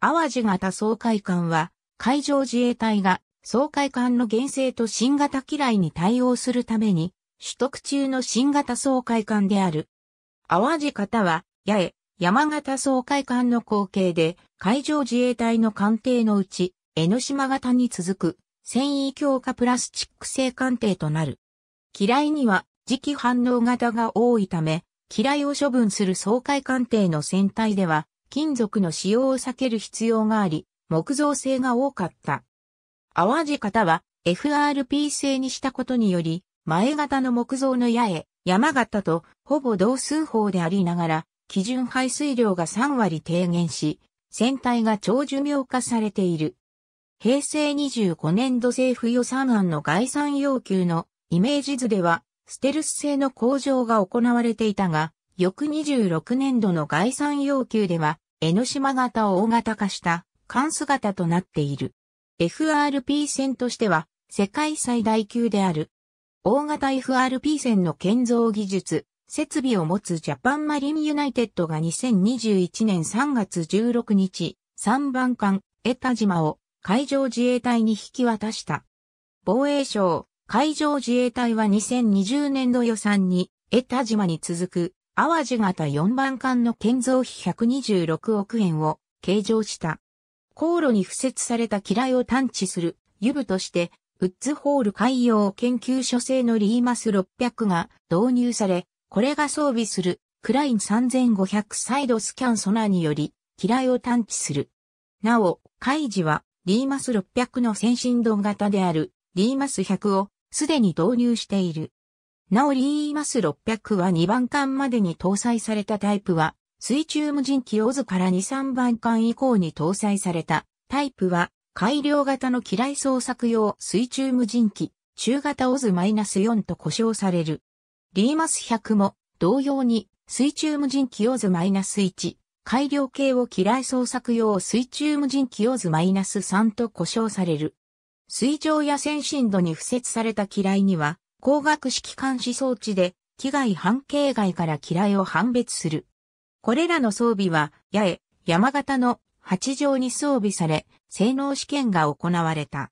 淡路型総会艦は、海上自衛隊が総会艦の原生と新型機雷に対応するために、取得中の新型総会艦である。淡路型は、八重、山形総会艦の後継で、海上自衛隊の艦艇のうち、江ノ島型に続く、繊維強化プラスチック製艦艇となる。機雷には、磁気反応型が多いため、機雷を処分する総会艦艇の船体では、金属の使用を避ける必要があり、木造製が多かった。淡路型は FRP 製にしたことにより、前型の木造の八重、山型とほぼ同数法でありながら、基準排水量が3割低減し、船体が長寿命化されている。平成25年度政府予算案の概算要求のイメージ図では、ステルス製の工場が行われていたが、翌26年度の概算要求では、江ノ島型を大型化した関数型となっている。FRP 船としては世界最大級である。大型 FRP 船の建造技術、設備を持つジャパンマリンユナイテッドが2021年3月16日、3番艦、江田島を海上自衛隊に引き渡した。防衛省、海上自衛隊は2020年度予算に、江田島に続く淡路型4番艦の建造費126億円を計上した。航路に付設された機雷を探知する油部として、ウッズホール海洋研究所製のリーマス600が導入され、これが装備するクライン3500サイドスキャンソナーにより、機雷を探知する。なお、海事はリーマス600の先進度型であるリーマス100をすでに導入している。なおリーマス600は2番艦までに搭載されたタイプは、水中無人機オズから2、3番艦以降に搭載されたタイプは、改良型の機雷捜索用水中無人機、中型オズマイナス -4 と呼称される。リーマス100も、同様に、水中無人機オズマイナス -1、改良系を機雷捜索用水中無人機オズマイナス -3 と呼称される。水上や先進度に付設された機雷には、光学式監視装置で、機外半径外から機雷を判別する。これらの装備は、八重、山形の八条に装備され、性能試験が行われた。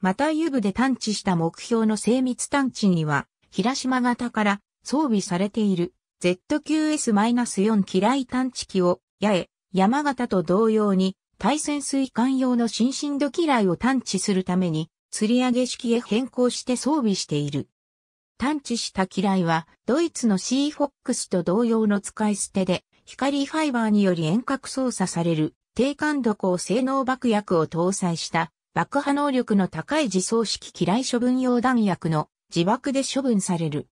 また湯部で探知した目標の精密探知には、平島型から装備されている ZQS-4 機雷探知機を、八重、山形と同様に、対潜水艦用の新深度機雷を探知するために、吊り上げ式へ変更して装備している。探知した機雷は、ドイツのシーフォックスと同様の使い捨てで、光ファイバーにより遠隔操作される、低感度高性能爆薬を搭載した、爆破能力の高い自走式機雷処分用弾薬の自爆で処分される。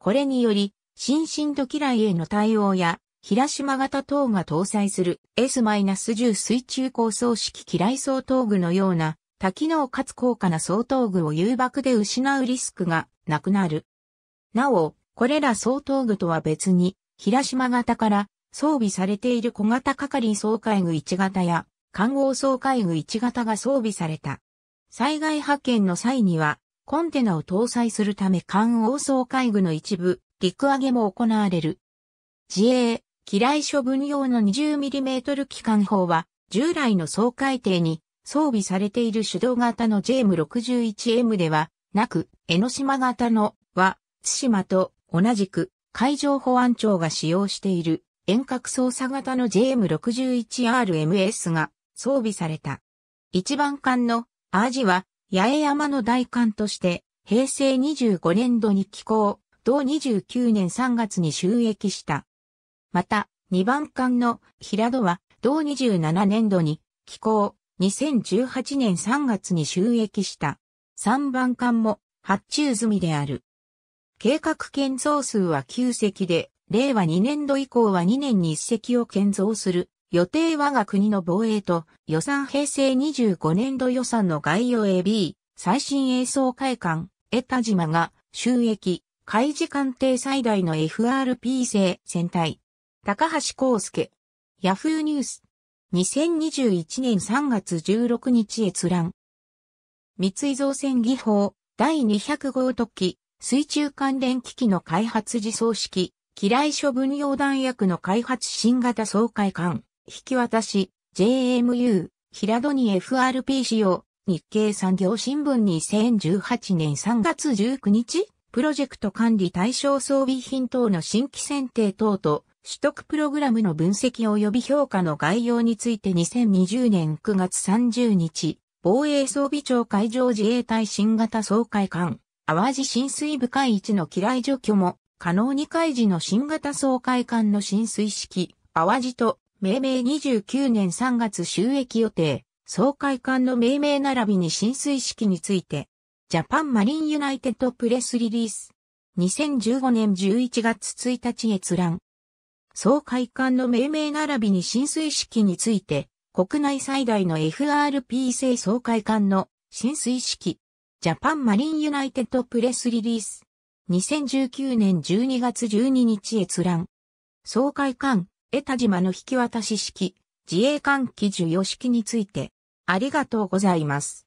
これにより、新進度機雷への対応や、平島型等が搭載する S-10 水中高層式機雷装等具のような多機能かつ高価な装等具を誘爆で失うリスクがなくなる。なお、これら総統具とは別に、平島型から装備されている小型係総会具1型や、官王総会具1型が装備された。災害派遣の際には、コンテナを搭載するため官王総会具の一部、陸揚げも行われる。自衛、機雷処分用の 20mm 機関砲は、従来の総海艇に装備されている手動型の JM61M では、なく、江ノ島型のは、津島と同じく海上保安庁が使用している遠隔操作型の JM61RMS が装備された。一番艦のアージは八重山の大艦として平成25年度に寄港、同29年3月に収益した。また、2番艦の平戸は同27年度に寄港、2018年3月に収益した。3番艦も発注済みである。計画建造数は9隻で、令和2年度以降は2年に1隻を建造する。予定我が国の防衛と予算平成25年度予算の概要 AB 最新映像会館、江田島が収益、海事艦艇最大の FRP 製船体。高橋康介。ヤフーニュース。2021年3月16日閲覧。三井造船技法、第200号突起、水中関連機器の開発自走式、機雷処分用弾薬の開発新型総会艦、引き渡し、JMU、平戸に FRP 使用、日経産業新聞2018年3月19日、プロジェクト管理対象装備品等の新規選定等と、取得プログラムの分析及び評価の概要について2020年9月30日、防衛装備庁海上自衛隊新型掃海艦、淡路浸水部海一の機雷除去も、可能に海時の新型掃海艦の浸水式、淡路と、命名29年3月収益予定、掃海艦の命名並びに浸水式について、ジャパンマリンユナイテッドプレスリリース。2015年11月1日閲覧。掃海艦の命名並びに浸水式について、国内最大の FRP 製総会館の浸水式、ジャパンマリンユナイテッドプレスリリース。2019年12月12日閲覧。総会館、江田島の引き渡し式、自衛艦機授与式について、ありがとうございます。